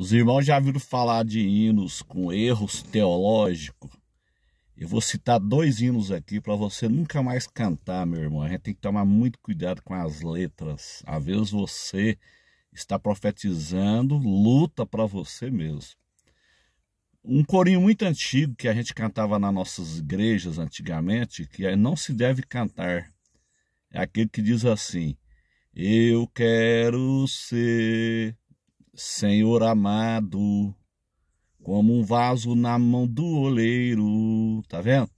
Os irmãos já viram falar de hinos com erros teológicos. Eu vou citar dois hinos aqui para você nunca mais cantar, meu irmão. A gente tem que tomar muito cuidado com as letras. Às vezes você está profetizando luta para você mesmo. Um corinho muito antigo que a gente cantava nas nossas igrejas antigamente, que é não se deve cantar, é aquele que diz assim: Eu quero ser Senhor amado, como um vaso na mão do oleiro, tá vendo?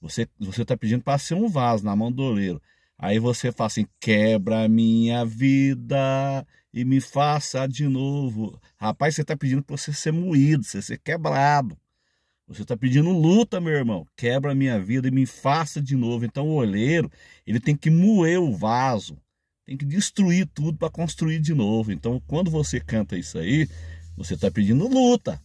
Você você tá pedindo para ser um vaso na mão do oleiro. Aí você fala assim: quebra minha vida e me faça de novo. Rapaz, você está pedindo para você ser moído, você ser quebrado. Você está pedindo luta, meu irmão. Quebra minha vida e me faça de novo. Então o olheiro, ele tem que moer o vaso tem que destruir tudo para construir de novo. Então, quando você canta isso aí, você está pedindo luta.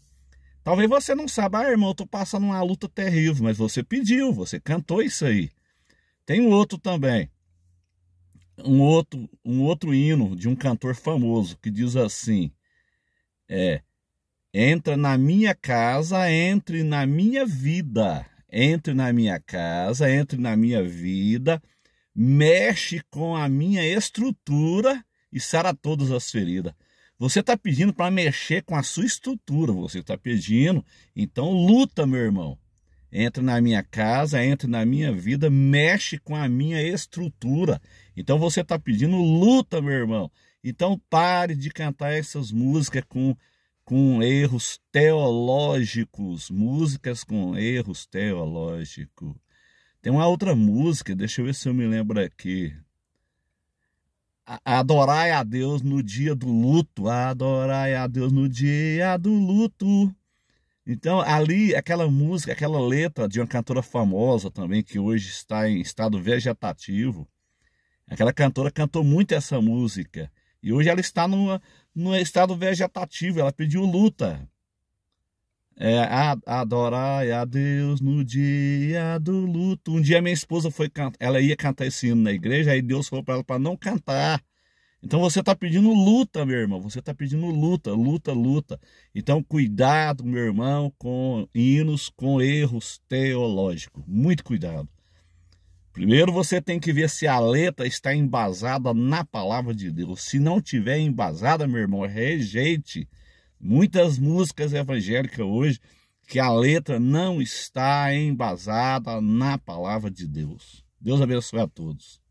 Talvez você não saiba, ah, irmão, eu estou passando uma luta terrível, mas você pediu, você cantou isso aí. Tem outro também, um outro, um outro hino de um cantor famoso que diz assim: é, entra na minha casa, entre na minha vida, entre na minha casa, entre na minha vida mexe com a minha estrutura e sara todas as feridas. Você está pedindo para mexer com a sua estrutura, você está pedindo, então luta, meu irmão. Entra na minha casa, entra na minha vida, mexe com a minha estrutura. Então você está pedindo luta, meu irmão. Então pare de cantar essas músicas com, com erros teológicos, músicas com erros teológicos. Tem uma outra música, deixa eu ver se eu me lembro aqui. Adorai a Deus no dia do luto, adorai a Deus no dia do luto. Então, ali, aquela música, aquela letra de uma cantora famosa também, que hoje está em estado vegetativo, aquela cantora cantou muito essa música. E hoje ela está no estado vegetativo, ela pediu luta. É, a adorai a Deus no dia do luto. Um dia minha esposa foi cantar, ela ia cantar esse hino na igreja, aí Deus falou para ela para não cantar. Então você está pedindo luta, meu irmão. Você está pedindo luta, luta, luta. Então cuidado, meu irmão, com hinos com erros teológicos. Muito cuidado. Primeiro você tem que ver se a letra está embasada na palavra de Deus. Se não tiver embasada, meu irmão, rejeite. Muitas músicas evangélicas hoje que a letra não está embasada na palavra de Deus. Deus abençoe a todos.